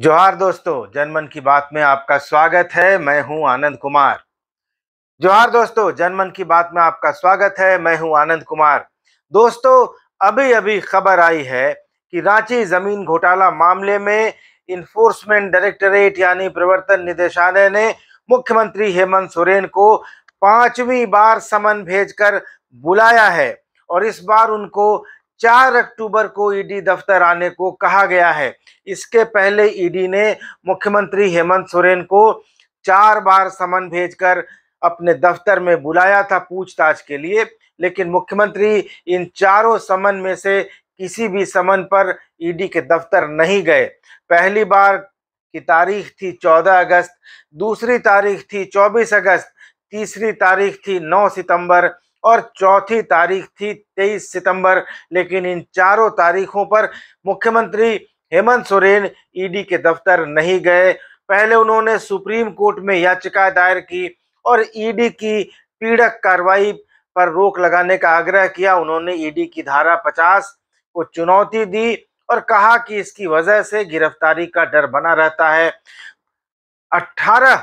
जोहार दोस्तों जनमन की बात में आपका स्वागत है मैं हूं आनंद कुमार जोहार दोस्तों जनमन की बात में आपका स्वागत है मैं हूं आनंद कुमार दोस्तों अभी अभी खबर आई है कि रांची जमीन घोटाला मामले में इन्फोर्समेंट डायरेक्टरेट यानी प्रवर्तन निदेशालय ने मुख्यमंत्री हेमंत सोरेन को पांचवी बार समन भेजकर बुलाया है और इस बार उनको चार अक्टूबर को ईडी दफ्तर आने को कहा गया है इसके पहले ईडी ने मुख्यमंत्री हेमंत सोरेन को चार बार समन भेजकर अपने दफ्तर में बुलाया था पूछताछ के लिए लेकिन मुख्यमंत्री इन चारों समन में से किसी भी समन पर ईडी के दफ्तर नहीं गए पहली बार की तारीख थी 14 अगस्त दूसरी तारीख थी 24 अगस्त तीसरी तारीख थी 9 सितंबर और चौथी तारीख थी 23 सितंबर लेकिन इन चारों तारीखों पर मुख्यमंत्री हेमंत सोरेन ईडी के दफ्तर नहीं गए पहले उन्होंने सुप्रीम कोर्ट में याचिका दायर की और ईडी की पीड़क कार्रवाई पर रोक लगाने का आग्रह किया उन्होंने ईडी की धारा पचास को चुनौती दी और कहा कि इसकी वजह से गिरफ्तारी का डर बना रहता है 18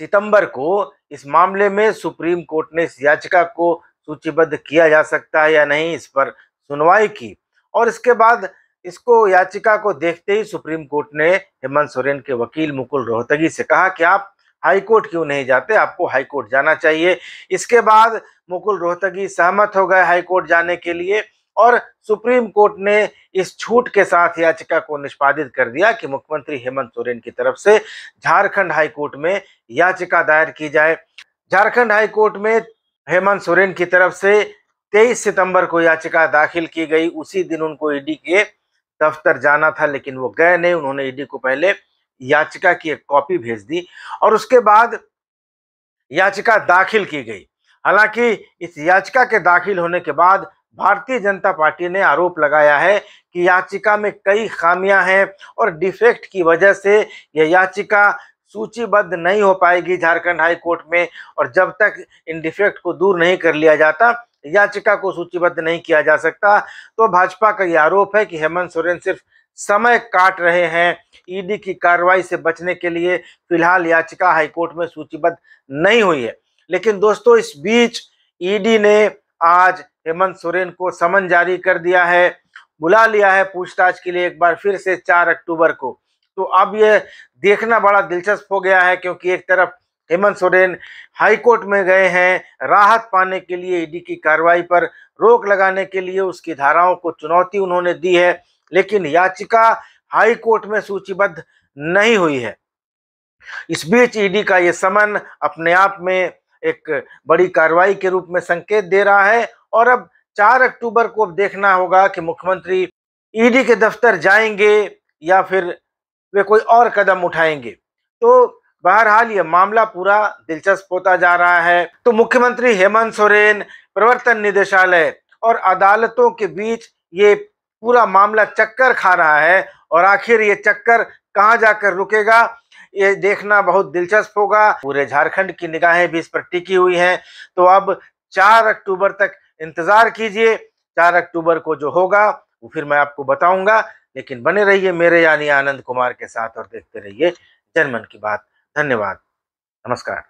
सितंबर को इस मामले में सुप्रीम कोर्ट ने इस याचिका को सूचीबद्ध किया जा सकता है या नहीं इस पर सुनवाई की और इसके बाद इसको याचिका को देखते ही सुप्रीम कोर्ट ने हेमंत सोरेन के वकील मुकुल रोहतगी से कहा कि आप हाई कोर्ट क्यों नहीं जाते आपको हाई कोर्ट जाना चाहिए इसके बाद मुकुल रोहतगी सहमत हो गए हाई कोर्ट जाने के लिए और सुप्रीम कोर्ट ने इस छूट के साथ याचिका को निष्पादित कर दिया कि मुख्यमंत्री हेमंत सोरेन की तरफ से झारखंड हाईकोर्ट में याचिका दायर की जाए झारखंड हाईकोर्ट में हेमंत सोरेन की तरफ से 23 सितंबर को याचिका दाखिल की गई उसी दिन उनको ईडी के दफ्तर जाना था लेकिन वो गए नहीं उन्होंने ईडी को पहले याचिका की एक कॉपी भेज दी और उसके बाद याचिका दाखिल की गई हालांकि इस याचिका के दाखिल होने के बाद भारतीय जनता पार्टी ने आरोप लगाया है कि याचिका में कई खामियां हैं और डिफेक्ट की वजह से यह याचिका सूचीबद्ध नहीं हो पाएगी झारखंड हाई कोर्ट में और जब तक इन डिफेक्ट को दूर नहीं कर लिया जाता याचिका को सूचीबद्ध नहीं किया जा सकता तो भाजपा का यह आरोप है कि हेमंत सोरेन सिर्फ समय काट रहे हैं ईडी की कार्रवाई से बचने के लिए फिलहाल याचिका हाईकोर्ट में सूचीबद्ध नहीं हुई है लेकिन दोस्तों इस बीच ईडी ने आज हेमंत सोरेन को समन जारी कर दिया है बुला लिया है पूछताछ के लिए एक बार फिर से चार अक्टूबर को तो अब यह देखना बड़ा दिलचस्प हो गया है क्योंकि एक तरफ हेमंत सोरेन हाईकोर्ट में गए हैं राहत पाने के लिए ईडी e की कार्रवाई पर रोक लगाने के लिए उसकी धाराओं को चुनौती उन्होंने दी है लेकिन याचिका हाईकोर्ट में सूचीबद्ध नहीं हुई है इस बीच ईडी e का यह समन अपने आप में एक बड़ी कार्रवाई के रूप में संकेत दे रहा है और अब चार अक्टूबर को अब देखना होगा कि मुख्यमंत्री ईडी के दफ्तर जाएंगे या फिर वे कोई और कदम उठाएंगे तो बहरहाल यह मामला पूरा दिलचस्प होता जा रहा है तो मुख्यमंत्री हेमंत सोरेन प्रवर्तन निदेशालय और अदालतों के बीच ये पूरा मामला चक्कर खा रहा है और आखिर ये चक्कर कहाँ जाकर रुकेगा ये देखना बहुत दिलचस्प होगा पूरे झारखंड की निगाहें भी इस पर टिकी हुई हैं तो अब चार अक्टूबर तक इंतज़ार कीजिए चार अक्टूबर को जो होगा वो फिर मैं आपको बताऊंगा लेकिन बने रहिए मेरे यानी आनंद कुमार के साथ और देखते रहिए जनमन की बात धन्यवाद नमस्कार